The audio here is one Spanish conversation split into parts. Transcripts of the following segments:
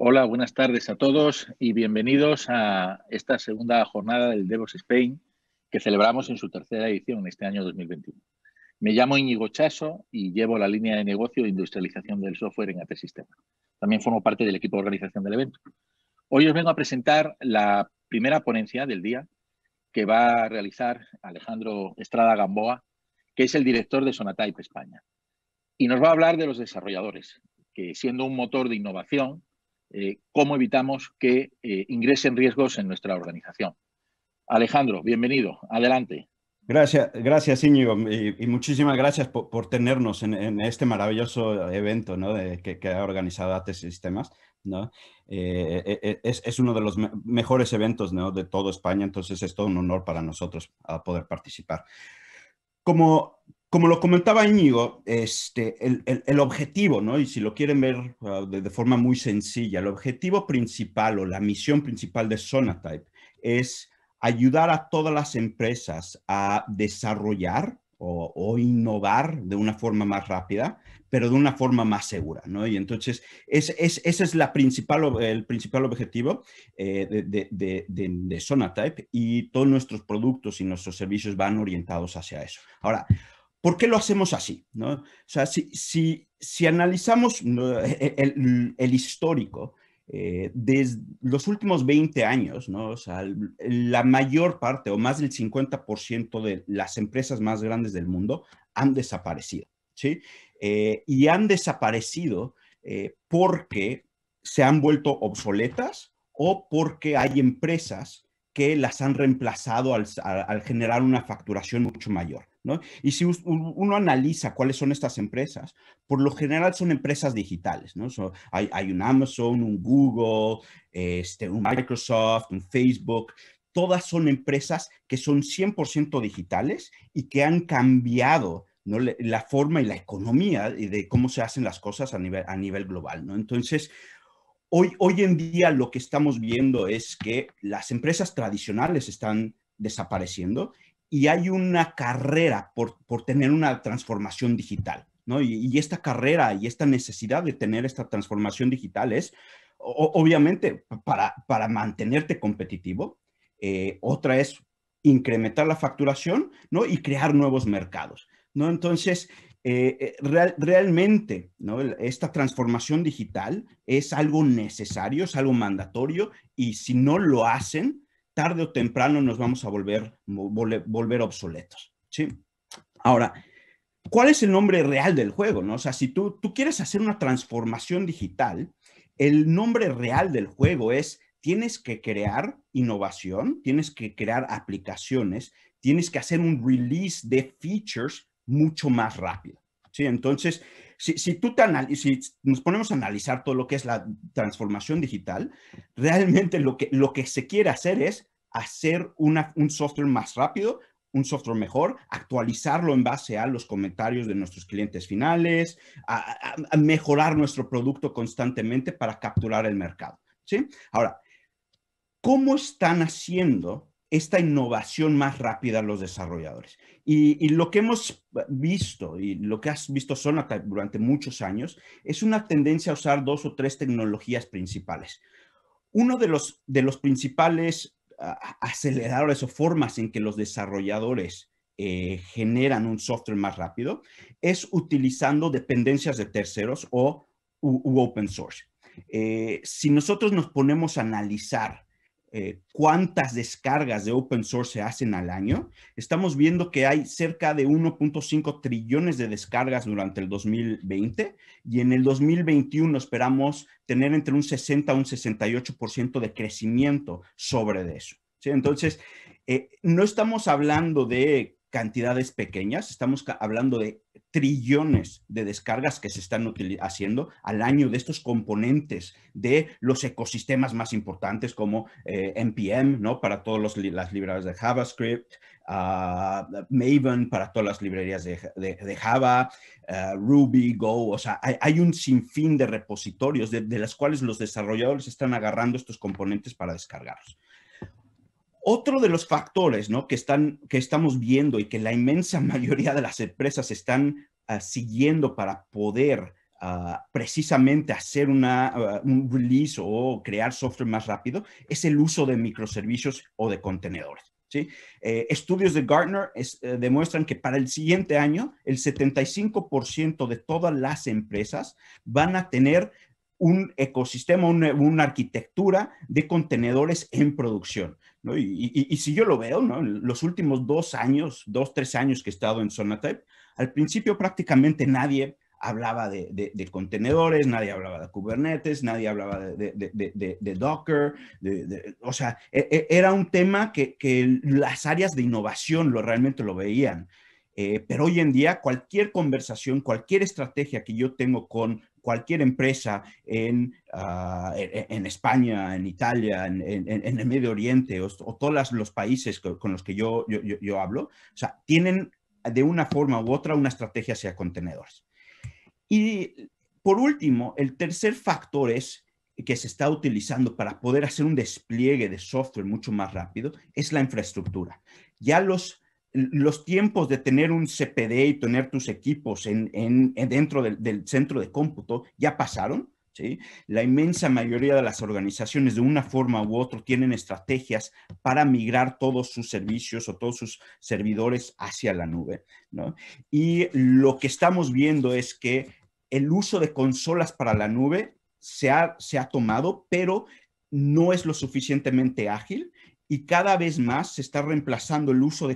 Hola, buenas tardes a todos y bienvenidos a esta segunda jornada del DevOps Spain que celebramos en su tercera edición este año 2021. Me llamo Íñigo Chaso y llevo la línea de negocio de industrialización del software en AT Sistema. También formo parte del equipo de organización del evento. Hoy os vengo a presentar la primera ponencia del día que va a realizar Alejandro Estrada Gamboa, que es el director de Sonatype España. Y nos va a hablar de los desarrolladores, que siendo un motor de innovación, eh, cómo evitamos que eh, ingresen riesgos en nuestra organización. Alejandro, bienvenido, adelante. Gracias, gracias y, muchísimas gracias por, tenernos en, este maravilloso evento que, ha organizado AT Sistemas. Eh, es, uno de los mejores eventos de toda España, entonces es todo un honor para nosotros poder participar. Como, como lo comentaba Íñigo, este, el, objetivo, ¿no? y si lo quieren ver ah, de, forma muy sencilla, el objetivo principal o la misión principal de Sonatype es ayudar a todas las empresas a desarrollar o, innovar de una forma más rápida, pero de una forma más segura, ¿no? Y entonces, es, es, ese es la principal, el principal objetivo eh, de, de, de Sonatype y todos nuestros productos y nuestros servicios van orientados hacia eso. Ahora, ¿Por qué lo hacemos así? O sea, si, analizamos e, e, el, histórico, eh, desde los últimos 20 años, la mayor parte o más del 50% de las empresas más grandes del mundo han desaparecido, ¿sí? Eh, y han desaparecido eh, porque se han vuelto obsoletas o porque hay empresas que las han reemplazado al generar una facturación mucho mayor. Y si uno analiza cuáles son estas empresas, por lo general son empresas digitales, ¿no? hay, un Amazon, un Google, este, un Microsoft, un Facebook, todas son empresas que son 100% digitales y que han cambiado la forma y la economía de cómo se hacen las cosas a nivel, a nivel global, Entonces, hoy, hoy en día lo que estamos viendo es que las empresas tradicionales están desapareciendo y hay una carrera por, tener una transformación digital, ¿no? Y, esta carrera y esta necesidad de tener esta transformación digital es, obviamente, para, para mantenerte competitivo. Eh, otra es incrementar la facturación, ¿no? Y crear nuevos mercados, ¿no? Entonces, eh, eh, realmente, ¿no? Esta transformación digital es algo necesario, es algo mandatorio y si no lo hacen, tarde o temprano nos vamos a volver, volver obsoletos. ¿sí? Ahora, ¿cuál es el nombre real del juego? ¿no? O sea, si tú, tú quieres hacer una transformación digital, el nombre real del juego es tienes que crear innovación, tienes que crear aplicaciones, tienes que hacer un release de features mucho más rápido entonces, si, tú te si nos ponemos a analizar todo lo que es la transformación digital, realmente lo que, lo que se quiere hacer es hacer un software más rápido, un software mejor, actualizarlo en base a los comentarios de nuestros clientes finales, mejorar nuestro producto constantemente para capturar el mercado. ¿sí? Ahora, ¿cómo están haciendo esta innovación más rápida a los desarrolladores. Y, lo que hemos visto y lo que has visto Sonata durante muchos años es una tendencia a usar dos o tres tecnologías principales. Uno de los, de los principales ah, aceleradores o formas en que los desarrolladores eh, generan un software más rápido es utilizando dependencias de terceros o open source. Eh, si nosotros nos ponemos a analizar eh, cuántas descargas de open source se hacen al año, estamos viendo que hay cerca de 1.5 trillones de descargas durante el 2020 y en el 2021 esperamos tener entre un 60 a un 68% de crecimiento sobre eso. Entonces, eh, no estamos hablando de cantidades pequeñas, estamos hablando de trillones de descargas que se están haciendo al año de estos componentes de los ecosistemas más importantes como NPM, eh, ¿no? Para todas las librerías de JavaScript, ah, Maven para todas las librerías de, Java, ah, Ruby, Go, o sea, hay, un sinfín de repositorios de, de, las cuales los desarrolladores están agarrando estos componentes para descargarlos. Otro de los factores que, están, que estamos viendo y que la inmensa mayoría de las empresas están ah, siguiendo para poder ah, precisamente hacer una, ah, un release o crear software más rápido es el uso de microservicios o de contenedores. Eh, estudios de Gartner eh, demuestran que para el siguiente año el 75% de todas las empresas van a tener un ecosistema, una, arquitectura de contenedores en producción. Y, si yo lo veo, Los últimos dos años, dos, tres años que he estado en Sonatype, al principio prácticamente nadie hablaba de, contenedores, nadie hablaba de Kubernetes, nadie hablaba de, Docker, o sea, e, e, era un tema que, las áreas de innovación lo, realmente lo veían. Eh, pero hoy en día cualquier conversación, cualquier estrategia que yo tengo con cualquier empresa ah, en, España, en Italia, en, el Medio Oriente o, todos los países con los que yo, yo, yo, hablo, o sea, tienen de una forma u otra una estrategia hacia contenedores. Y por último, el tercer factor es que se está utilizando para poder hacer un despliegue de software mucho más rápido, es la infraestructura. Ya los los tiempos de tener un CPD y tener tus equipos en, dentro del, centro de cómputo ya pasaron. ¿sí? La inmensa mayoría de las organizaciones de una forma u otra tienen estrategias para migrar todos sus servicios o todos sus servidores hacia la nube. Y lo que estamos viendo es que el uso de consolas para la nube se ha tomado, pero no es lo suficientemente ágil y cada vez más se está reemplazando el uso de,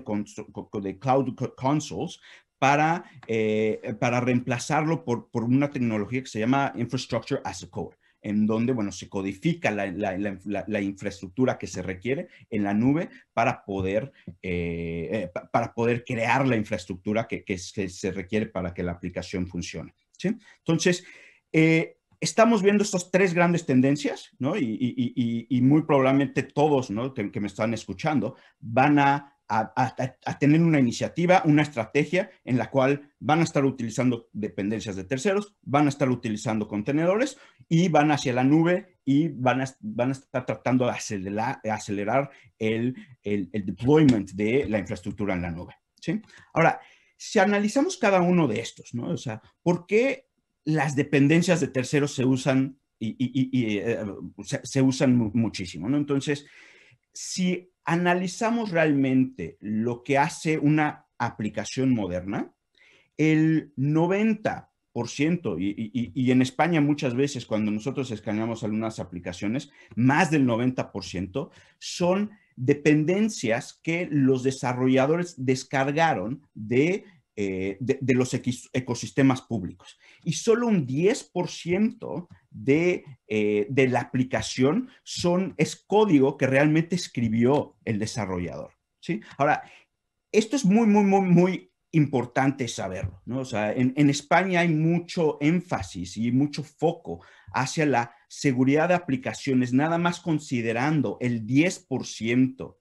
de cloud consoles para, eh, para reemplazarlo por, una tecnología que se llama Infrastructure as a Code en donde, bueno, se codifica la, la, infraestructura que se requiere en la nube para poder, eh, eh, para poder crear la infraestructura que, se requiere para que la aplicación funcione. ¿sí? Entonces, estamos viendo estas tres grandes tendencias, ¿no? Y, muy probablemente todos, ¿no? Que, me están escuchando, van a, tener una iniciativa, una estrategia en la cual van a estar utilizando dependencias de terceros, van a estar utilizando contenedores y van hacia la nube y van a, van a estar tratando de acelerar, acelerar el, deployment de la infraestructura en la nube, ¿sí? Ahora, si analizamos cada uno de estos, ¿no? O sea, ¿por qué las dependencias de terceros se usan y, eh, se, usan muchísimo, ¿no? Entonces, si analizamos realmente lo que hace una aplicación moderna, el 90%, y, y en España muchas veces cuando nosotros escaneamos algunas aplicaciones, más del 90% son dependencias que los desarrolladores descargaron de eh, de, los ecosistemas públicos. Y solo un 10% eh, de, la aplicación son, es código que realmente escribió el desarrollador. ¿sí? Ahora, esto es muy, muy, muy, muy importante saberlo. O sea, en, en España hay mucho énfasis y mucho foco hacia la seguridad de aplicaciones, nada más considerando el 10%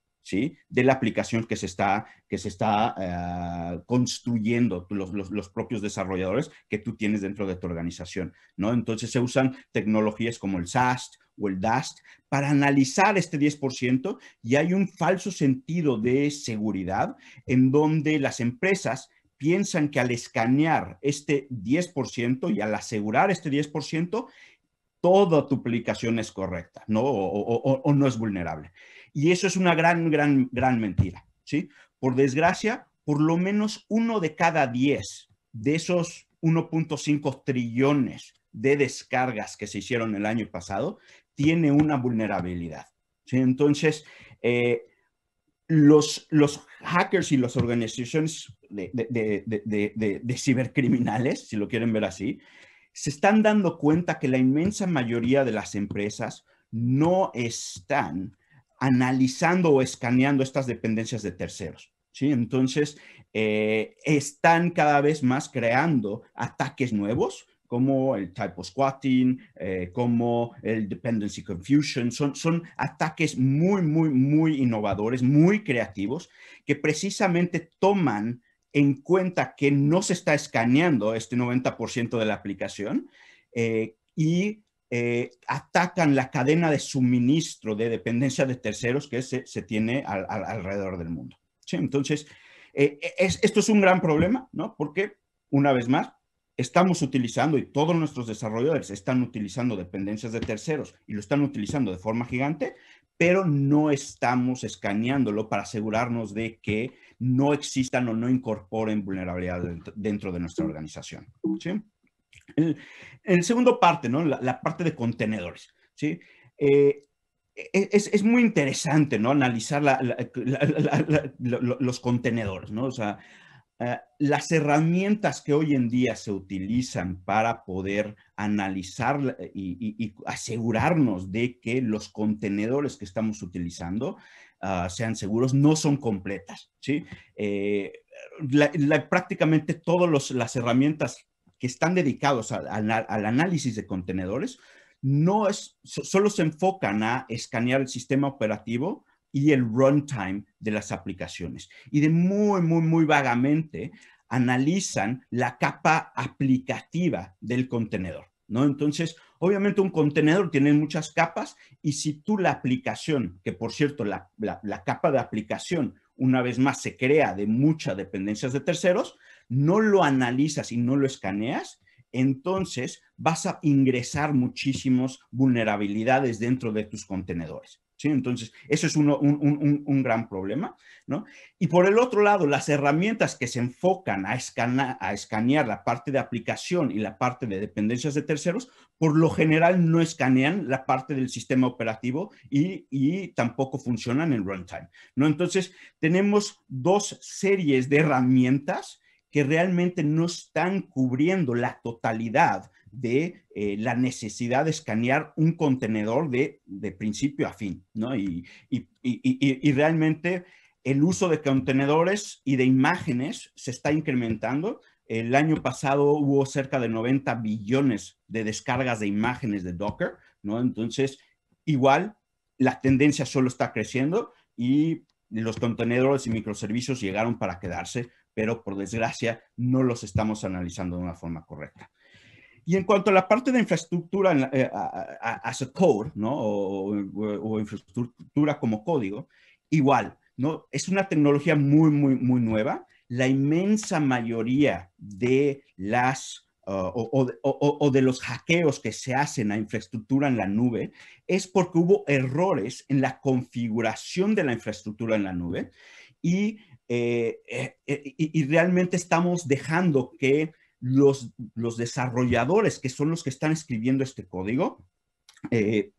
de la aplicación que se está, que se está eh, construyendo, los, propios desarrolladores que tú tienes dentro de tu organización. ¿no? Entonces se usan tecnologías como el SAST o el DAST para analizar este 10% y hay un falso sentido de seguridad en donde las empresas piensan que al escanear este 10% y al asegurar este 10%, toda tu aplicación es correcta o no es vulnerable. Y eso es una gran, gran, gran mentira. ¿sí? Por desgracia, por lo menos uno de cada diez de esos 1.5 trillones de descargas que se hicieron el año pasado tiene una vulnerabilidad. Entonces, eh, los, los, hackers y las organizaciones de, de, cibercriminales, si lo quieren ver así, se están dando cuenta que la inmensa mayoría de las empresas no están analizando o escaneando estas dependencias de terceros. ¿sí? Entonces, eh, están cada vez más creando ataques nuevos, como el of squatting, eh, como el dependency confusion, son, son ataques muy, muy, muy innovadores, muy creativos, que precisamente toman en cuenta que no se está escaneando este 90% de la aplicación eh, y eh, atacan la cadena de suministro de dependencia de terceros que se, tiene alrededor del mundo. Entonces, eh, esto es un gran problema, ¿no? Porque, una vez más, estamos utilizando y todos nuestros desarrolladores están utilizando dependencias de terceros y lo están utilizando de forma gigante, pero no estamos escaneándolo para asegurarnos de que no existan o no incorporen vulnerabilidad dentro de nuestra organización. ¿sí? En, segundo parte, ¿no? La, parte de contenedores, ¿sí? Eh, e, es, muy interesante, ¿no? Analizar los contenedores, ¿no? O sea, eh, las herramientas que hoy en día se utilizan para poder analizar y, asegurarnos de que los contenedores que estamos utilizando ah, sean seguros no son completas, ¿sí? Eh, prácticamente todas las herramientas que están dedicados al análisis de contenedores, no solo se enfocan a escanear el sistema operativo y el runtime de las aplicaciones. Y de muy, muy, muy vagamente analizan la capa aplicativa del contenedor, ¿no? Entonces, obviamente un contenedor tiene muchas capas y si tú la aplicación, que por cierto, la capa de aplicación, una vez más, se crea de muchas dependencias de terceros, no lo analizas y no lo escaneas, entonces vas a ingresar muchísimas vulnerabilidades dentro de tus contenedores. Entonces, eso es un, gran problema. Y por el otro lado, las herramientas que se enfocan a, a escanear la parte de aplicación y la parte de dependencias de terceros, por lo general no escanean la parte del sistema operativo y, y tampoco funcionan en runtime. ¿no? Entonces, tenemos dos series de herramientas que realmente no están cubriendo la totalidad de eh, la necesidad de escanear un contenedor de, de principio a fin, ¿no? Y, y, y, y, realmente el uso de contenedores y de imágenes se está incrementando. El año pasado hubo cerca de 90 billones de descargas de imágenes de Docker, ¿no? Entonces, igual, la tendencia solo está creciendo y los contenedores y microservicios llegaron para quedarse pero por desgracia no los estamos analizando de una forma correcta. Y en cuanto a la parte de infraestructura eh, as a code, ¿no? O, infraestructura como código, igual, ¿no? Es una tecnología muy, muy, muy nueva. La inmensa mayoría de las uh, o, o, de los hackeos que se hacen a infraestructura en la nube es porque hubo errores en la configuración de la infraestructura en la nube y eh, eh, eh, y, realmente estamos dejando que los, los desarrolladores, que son los que están escribiendo este código, se,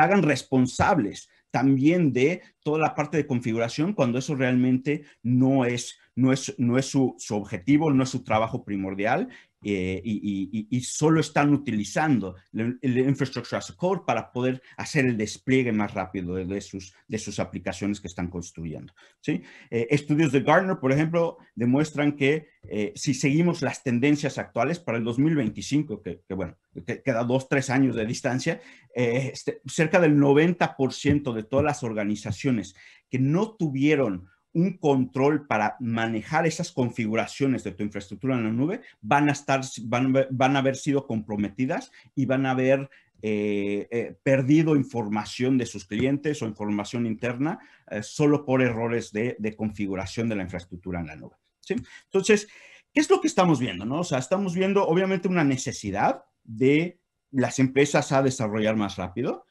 hagan responsables también de toda la parte de configuración cuando eso realmente no es, no es, no es su, su, objetivo, no es su trabajo primordial eh, y, solo están utilizando el, Infrastructure as a core para poder hacer el despliegue más rápido de, sus, de sus aplicaciones que están construyendo. ¿sí? Eh, estudios de Gartner, por ejemplo, demuestran que eh, si seguimos las tendencias actuales para el 2025, que, bueno, queda dos, tres años de distancia, este, cerca del 90% de todas las organizaciones que no tuvieron un control para manejar esas configuraciones de tu infraestructura en la nube van a, estar, van, van a haber sido comprometidas y van a haber eh, eh, perdido información de sus clientes o información interna eh, solo por errores de, de, configuración de la infraestructura en la nube. ¿sí? Entonces, ¿qué es lo que estamos viendo? No? O sea, estamos viendo obviamente una necesidad de las empresas a desarrollar más rápido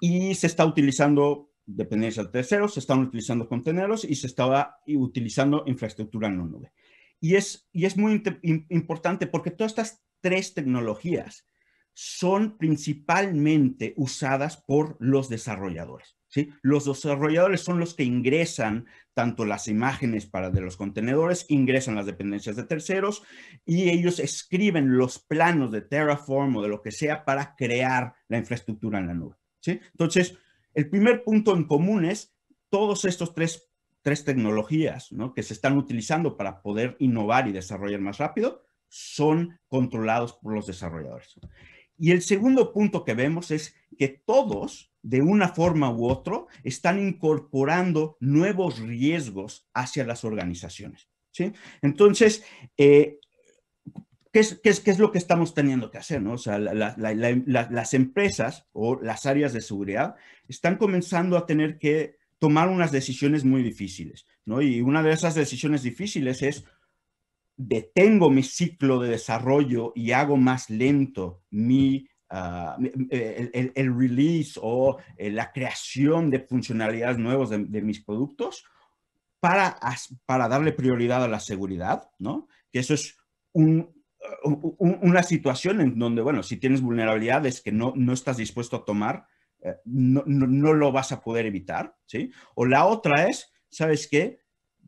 y se está utilizando dependencias de terceros, se estaban utilizando contenedores y se estaba utilizando infraestructura en la nube. Y es, y es muy importante porque todas estas tres tecnologías son principalmente usadas por los desarrolladores. ¿sí? Los desarrolladores son los que ingresan tanto las imágenes para de los contenedores, ingresan las dependencias de terceros y ellos escriben los planos de Terraform o de lo que sea para crear la infraestructura en la nube. ¿sí? Entonces, el primer punto en común es todos estos tres, tres tecnologías que se están utilizando para poder innovar y desarrollar más rápido son controlados por los desarrolladores. Y el segundo punto que vemos es que todos, de una forma u otra, están incorporando nuevos riesgos hacia las organizaciones. ¿sí? Entonces, eh, ¿Qué es, es, lo que estamos teniendo que hacer? ¿no? O sea, las empresas o las áreas de seguridad están comenzando a tener que tomar unas decisiones muy difíciles. ¿no? Y una de esas decisiones difíciles es, detengo mi ciclo de desarrollo y hago más lento mi, ah, eh, el, el, release o eh, la creación de funcionalidades nuevas de, de mis productos para, para darle prioridad a la seguridad, ¿no? que eso es un, una situación en donde, bueno, si tienes vulnerabilidades que no, no estás dispuesto a tomar, eh, no, no, lo vas a poder evitar, ¿sí? O la otra es, ¿sabes qué?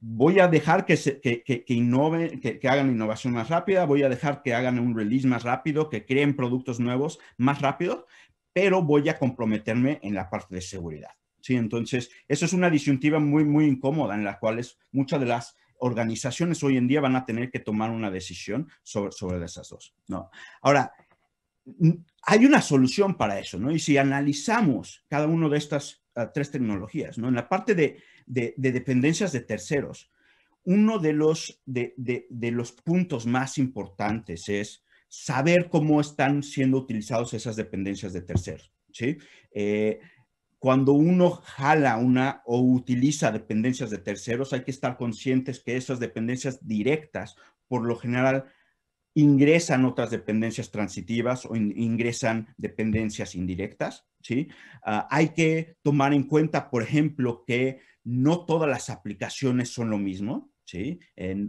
Voy a dejar que, se, que, que, que, que hagan innovación más rápida, voy a dejar que hagan un release más rápido, que creen productos nuevos más rápido, pero voy a comprometerme en la parte de seguridad. ¿sí? Entonces, eso es una disyuntiva muy, muy incómoda en la cual es muchas de las organizaciones hoy en día van a tener que tomar una decisión sobre, sobre esas dos. ¿no? Ahora, hay una solución para eso, ¿no? Y si analizamos cada una de estas ah, tres tecnologías, ¿no? En la parte de, de, dependencias de terceros, uno de los, de, de los puntos más importantes es saber cómo están siendo utilizados esas dependencias de terceros. ¿sí? Eh, cuando uno jala una o utiliza dependencias de terceros, hay que estar conscientes que esas dependencias directas, por lo general, ingresan otras dependencias transitivas o ingresan dependencias indirectas, ¿sí? Ah, hay que tomar en cuenta, por ejemplo, que no todas las aplicaciones son lo mismo, ¿sí?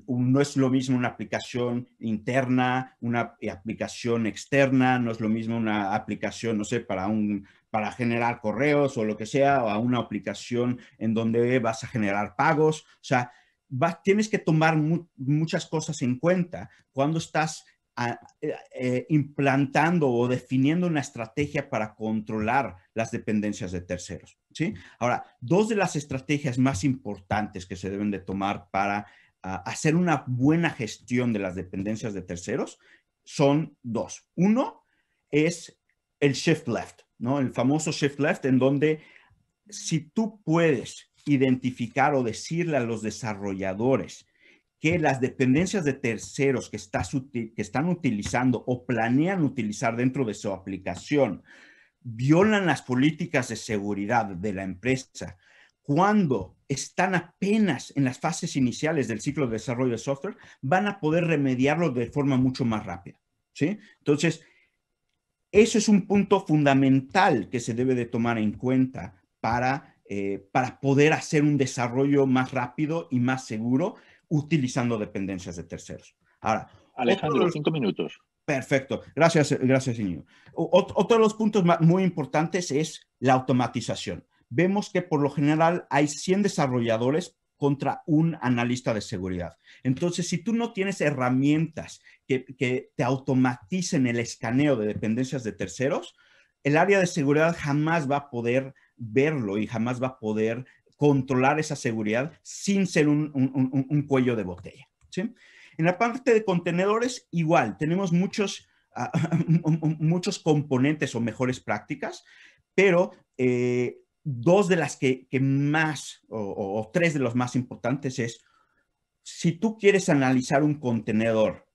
no es lo mismo una aplicación interna, una aplicación externa, no es lo mismo una aplicación, no sé, para un para generar correos o lo que sea, o a una aplicación en donde vas a generar pagos. O sea, tienes que tomar muchas cosas en cuenta cuando estás ah, eh, implantando o definiendo una estrategia para controlar las dependencias de terceros. ¿sí? Ahora, dos de las estrategias más importantes que se deben de tomar para ah, hacer una buena gestión de las dependencias de terceros son dos. Uno es el shift left, ¿no? El famoso shift left, en donde si tú puedes identificar o decirle a los desarrolladores que las dependencias de terceros que, que están utilizando o planean utilizar dentro de su aplicación violan las políticas de seguridad de la empresa cuando están apenas en las fases iniciales del ciclo de desarrollo de software, van a poder remediarlo de forma mucho más rápida. ¿sí? Entonces, eso es un punto fundamental que se debe de tomar en cuenta para, eh, para poder hacer un desarrollo más rápido y más seguro utilizando dependencias de terceros. Ahora, Alejandro, cinco minutos. Perfecto, gracias, gracias, Otro de los puntos muy importantes es la automatización. Vemos que por lo general hay 100 desarrolladores contra un analista de seguridad. Entonces, si tú no tienes herramientas que, te automaticen el escaneo de dependencias de terceros, el área de seguridad jamás va a poder verlo y jamás va a poder controlar esa seguridad sin ser un, cuello de botella. En la parte de contenedores, igual, tenemos muchos, ah, muchos componentes o mejores prácticas, pero eh, dos de las que, más, o, tres de los más importantes es, si tú quieres analizar un contenedor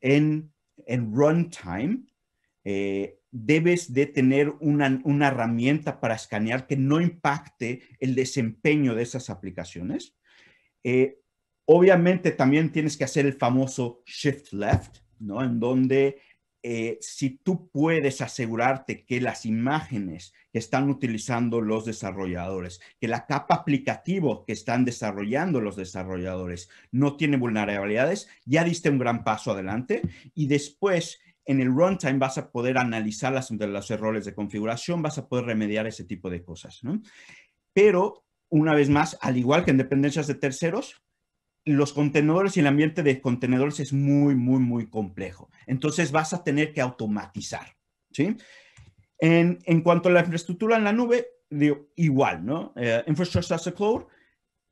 en, runtime, eh, debes de tener una, herramienta para escanear que no impacte el desempeño de esas aplicaciones. Eh, obviamente también tienes que hacer el famoso shift left, ¿no? En donde eh, si tú puedes asegurarte que las imágenes que están utilizando los desarrolladores, que la capa aplicativo que están desarrollando los desarrolladores no tiene vulnerabilidades, ya diste un gran paso adelante y después en el runtime vas a poder analizar las, los errores de configuración, vas a poder remediar ese tipo de cosas. Pero, una vez más, al igual que en dependencias de terceros, los contenedores y el ambiente de contenedores es muy, muy, muy complejo. Entonces vas a tener que automatizar, ¿sí? En, cuanto a la infraestructura en la nube, digo, igual, ¿no? Eh, infrastructure as a Cloud,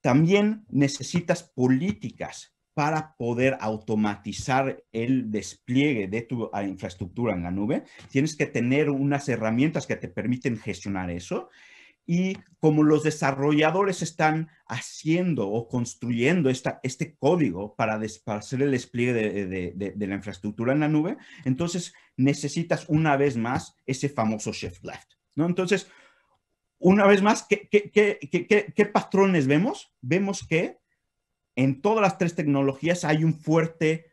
también necesitas políticas para poder automatizar el despliegue de tu ah, infraestructura en la nube. Tienes que tener unas herramientas que te permiten gestionar eso y como los desarrolladores están haciendo o construyendo este código para, hacer el despliegue de, la infraestructura en la nube, entonces necesitas una vez más ese famoso shift left. ¿no? Entonces, una vez más, ¿qué, qué patrones vemos? Vemos que en todas las tres tecnologías hay un fuerte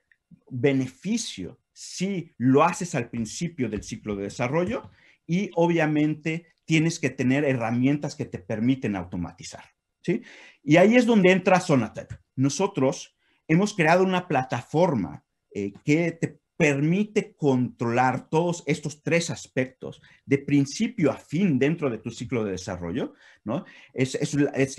beneficio si lo haces al principio del ciclo de desarrollo y obviamente tienes que tener herramientas que te permiten automatizar. ¿sí? Y ahí es donde entra Sonatec. Nosotros hemos creado una plataforma eh, que te permite controlar todos estos tres aspectos de principio a fin dentro de tu ciclo de desarrollo, ¿no? Es,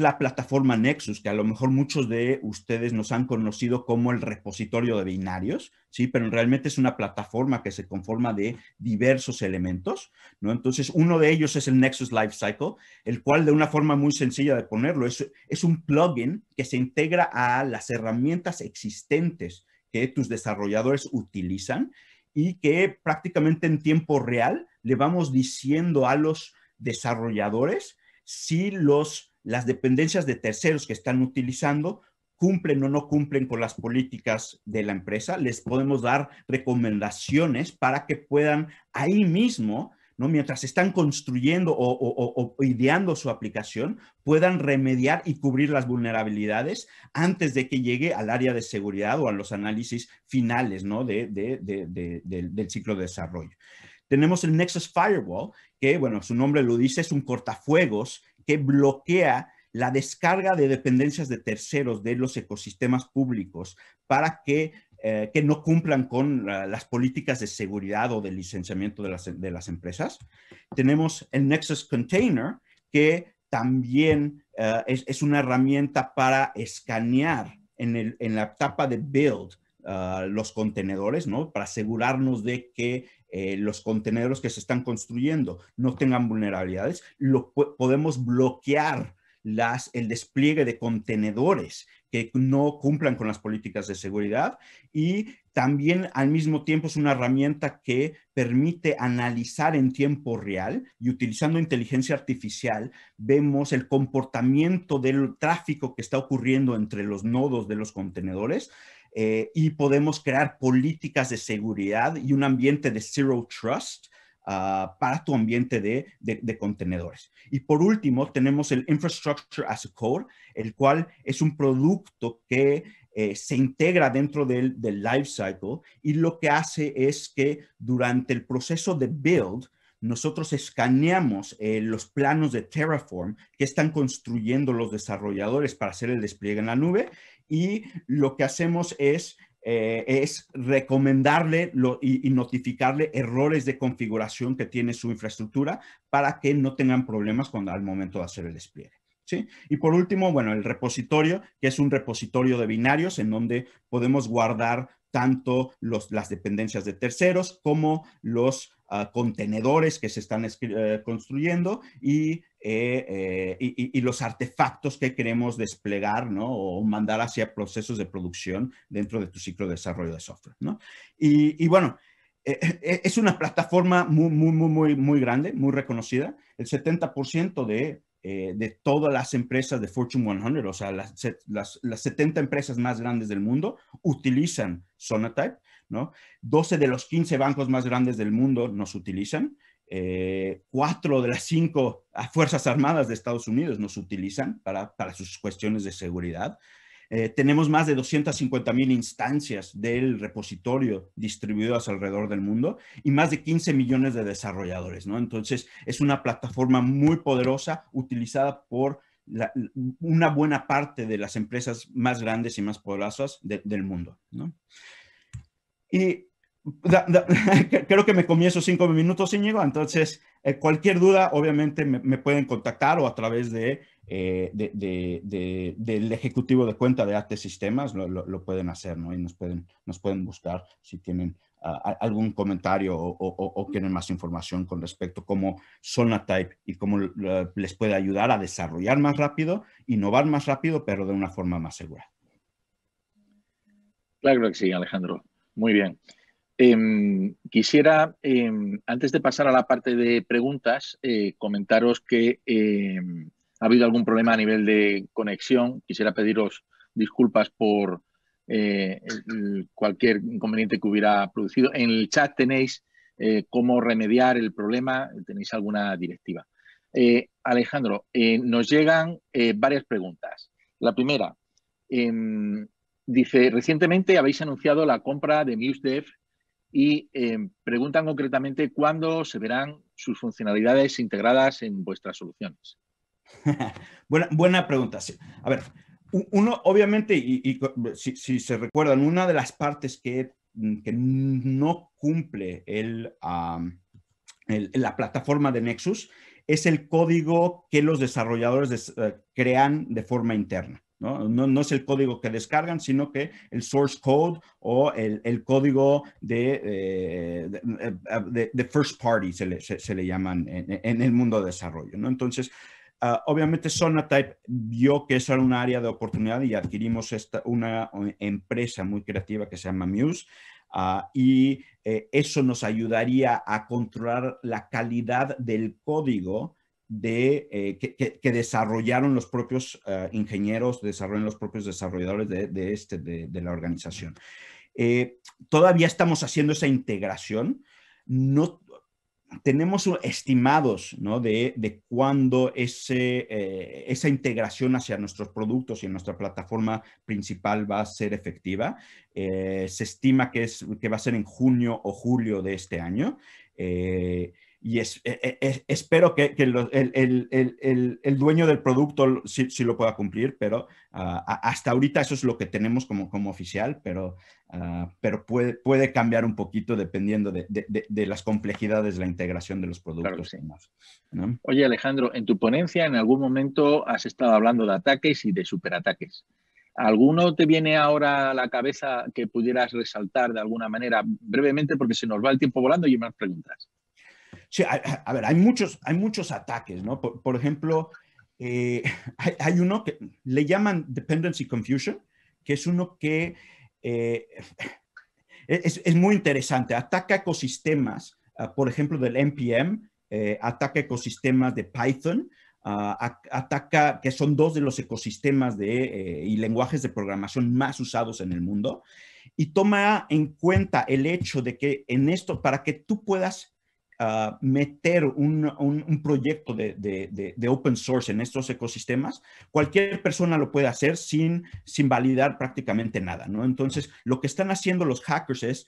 la plataforma Nexus, que a lo mejor muchos de ustedes nos han conocido como el repositorio de binarios, ¿sí? Pero realmente es una plataforma que se conforma de diversos elementos, ¿no? Entonces, uno de ellos es el Nexus Lifecycle, el cual de una forma muy sencilla de ponerlo, es, es un plugin que se integra a las herramientas existentes que tus desarrolladores utilizan y que prácticamente en tiempo real le vamos diciendo a los desarrolladores si los, las dependencias de terceros que están utilizando cumplen o no cumplen con las políticas de la empresa. Les podemos dar recomendaciones para que puedan ahí mismo mientras están construyendo o, ideando su aplicación, puedan remediar y cubrir las vulnerabilidades antes de que llegue al área de seguridad o a los análisis finales del, del ciclo de desarrollo. Tenemos el Nexus Firewall, que, bueno, su nombre lo dice, es un cortafuegos que bloquea la descarga de dependencias de terceros de los ecosistemas públicos para que eh, que no cumplan con las políticas de seguridad o de licenciamiento de las, de las empresas. Tenemos el Nexus Container, que también eh, es, es, una herramienta para escanear en, el, en la etapa de build ah, los contenedores, ¿no? Para asegurarnos de que eh, los contenedores que se están construyendo no tengan vulnerabilidades. Lo, podemos bloquear las, el despliegue de contenedores que no cumplan con las políticas de seguridad y también al mismo tiempo es una herramienta que permite analizar en tiempo real y utilizando inteligencia artificial vemos el comportamiento del tráfico que está ocurriendo entre los nodos de los contenedores eh, y podemos crear políticas de seguridad y un ambiente de zero trust Ah, para tu ambiente de, contenedores. Y por último, tenemos el Infrastructure as a Code, el cual es un producto que eh, se integra dentro del, lifecycle y lo que hace es que durante el proceso de build, nosotros escaneamos eh, los planos de Terraform que están construyendo los desarrolladores para hacer el despliegue en la nube y lo que hacemos es eh, es recomendarle y, notificarle errores de configuración que tiene su infraestructura para que no tengan problemas cuando, al momento de hacer el despliegue. ¿Sí? Y por último, bueno, el repositorio, que es un repositorio de binarios en donde podemos guardar tanto las dependencias de terceros como los contenedores que se están eh, construyendo eh, eh, y, y, los artefactos que queremos desplegar ¿no? o mandar hacia procesos de producción dentro de tu ciclo de desarrollo de software. ¿no? Y, y, bueno, es una plataforma muy, muy, muy, muy grande, muy reconocida. El 70% de de todas las empresas de Fortune 100, o sea, las, las, las, 70 empresas más grandes del mundo utilizan Sonatype 12 de los 15 bancos más grandes del mundo nos utilizan, eh, cuatro de las 5 Fuerzas Armadas de Estados Unidos nos utilizan para, sus cuestiones de seguridad. Eh, tenemos más de 250 mil instancias del repositorio distribuidas alrededor del mundo y más de 15 millones de desarrolladores, ¿no? Entonces, es una plataforma muy poderosa utilizada por una buena parte de las empresas más grandes y más poderosas del mundo, ¿no? Y creo que me comí esos cinco minutos, Íñigo. Entonces, eh, cualquier duda, obviamente, me, pueden contactar o a través eh, del ejecutivo de cuenta de Arte Sistemas lo, pueden hacer, ¿no? Y nos pueden, buscar si tienen ah, algún comentario o, quieren más información con respecto a cómo Sonatype y cómo les puede ayudar a desarrollar más rápido, innovar más rápido, pero de una forma más segura. Claro que sí, Alejandro. Muy bien. Em, quisiera, em, antes de pasar a la parte de preguntas, eh, comentaros que em, ha habido algún problema a nivel de conexión. Quisiera pediros disculpas por eh, cualquier inconveniente que hubiera producido. En el chat tenéis eh, cómo remediar el problema, tenéis alguna directiva. Alejandro, nos llegan varias preguntas. La primera, Dice, recientemente habéis anunciado la compra de MuseDev y eh, preguntan concretamente cuándo se verán sus funcionalidades integradas en vuestras soluciones. buena, buena pregunta. Sí. A ver, uno, obviamente, y, si, se recuerdan, una de las partes que, mm, no cumple el, la plataforma de Nexus es el código que los desarrolladores eh, crean de forma interna. ¿no? No, ¿no? es el código que descargan, sino que el source code o el, código eh, eh, de, de, first party se le, llaman en, el mundo de desarrollo. ¿no? Entonces, ah, obviamente Sonatype vio que eso era un área de oportunidad y adquirimos esta, una eh, empresa muy creativa que se llama Muse. Ah, y eso nos ayudaría a controlar la calidad del código de, eh, que, desarrollaron los propios eh, ingenieros, desarrollan los propios desarrolladores de, este, de, la organización. Eh, todavía estamos haciendo esa integración. No, tenemos estimados de, de cuándo ese, esa integración hacia nuestros productos y en nuestra plataforma principal va a ser efectiva. se estima que, es, que va a ser en junio o julio de este año y e, e, espero que, el, dueño del producto sí, lo pueda cumplir, pero ah, hasta ahorita eso es lo que tenemos como, oficial, pero, ah, pero puede, puede cambiar un poquito dependiendo de, las complejidades de la integración de los productos. Oye Alejandro, en tu ponencia en algún momento has estado hablando de ataques y de superataques. ¿Alguno te viene ahora a la cabeza que pudieras resaltar de alguna manera brevemente porque se nos va el tiempo volando y hay más preguntas? a, ver, hay muchos, hay muchos ataques, ¿no? Por, ejemplo, eh, hay, uno que le llaman dependency confusion, que es uno que eh, es, es, muy interesante, ataca ecosistemas, ah, por ejemplo, del NPM, eh, ataca ecosistemas de Python, ah, ataca, que son dos de los ecosistemas de, y lenguajes de programación más usados en el mundo, y toma en cuenta el hecho de que en esto, para que tú puedas Ah, meter un, proyecto de, open source en estos ecosistemas, cualquier persona lo puede hacer sin, sin validar prácticamente nada, ¿no? Entonces, lo que están haciendo los hackers es,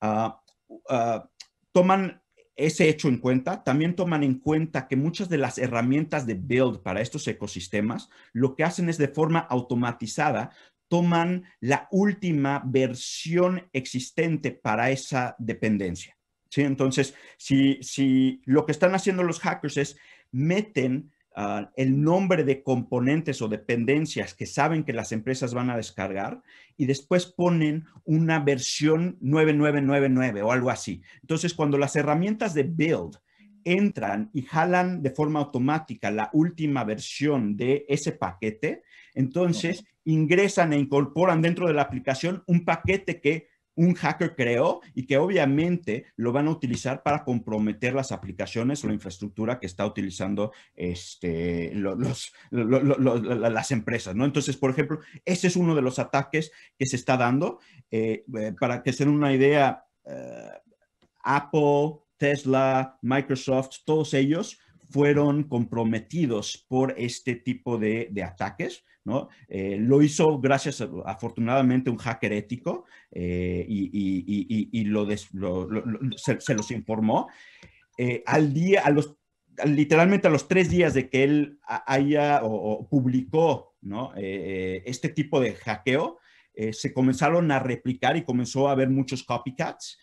ah, ah, toman ese hecho en cuenta, también toman en cuenta que muchas de las herramientas de build para estos ecosistemas, lo que hacen es de forma automatizada, toman la última versión existente para esa dependencia. ¿sí? Entonces, si, si lo que están haciendo los hackers es meten ah, el nombre de componentes o dependencias que saben que las empresas van a descargar y después ponen una versión 9999 o algo así. Entonces, cuando las herramientas de build entran y jalan de forma automática la última versión de ese paquete, entonces ingresan e incorporan dentro de la aplicación un paquete que un hacker creó y que obviamente lo van a utilizar para comprometer las aplicaciones o la infraestructura que está utilizando este, las empresas, ¿no? Entonces, por ejemplo, ese es uno de los ataques que se está dando. Eh, eh, para que se den una idea, eh, Apple, Tesla, Microsoft, todos ellos fueron comprometidos por este tipo de ataques eh, lo hizo gracias, a, afortunadamente, un hacker ético eh, y, lo se, los informó. Eh, al día, a los, literalmente a los tres días de que él haya o, publicó ¿no? este tipo de hackeo, se comenzaron a replicar y comenzó a haber muchos copycats.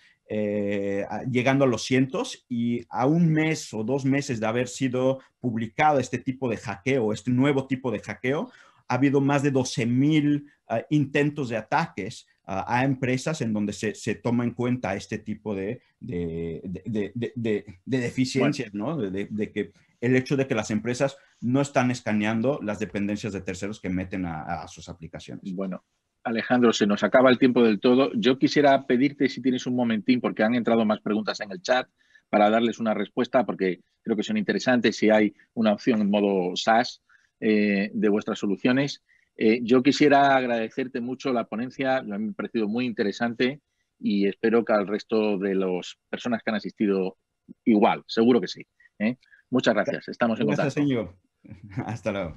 llegando a los cientos y a un mes o dos meses de haber sido publicado este tipo de hackeo, este nuevo tipo de hackeo, ha habido más de 12.000 ah, intentos de ataques ah, a empresas en donde se, toma en cuenta este tipo de, de, deficiencias, ¿no? de que el hecho de que las empresas no están escaneando las dependencias de terceros que meten a, a, sus aplicaciones. Bueno, Alejandro, se nos acaba el tiempo del todo. Yo quisiera pedirte si tienes un momentín, porque han entrado más preguntas en el chat, para darles una respuesta, porque creo que son interesantes si hay una opción en modo SaaS eh, de vuestras soluciones. Eh, yo quisiera agradecerte mucho la ponencia, me ha parecido muy interesante y espero que al resto de las personas que han asistido igual, seguro que sí. ¿eh? Muchas gracias, estamos en Hasta luego.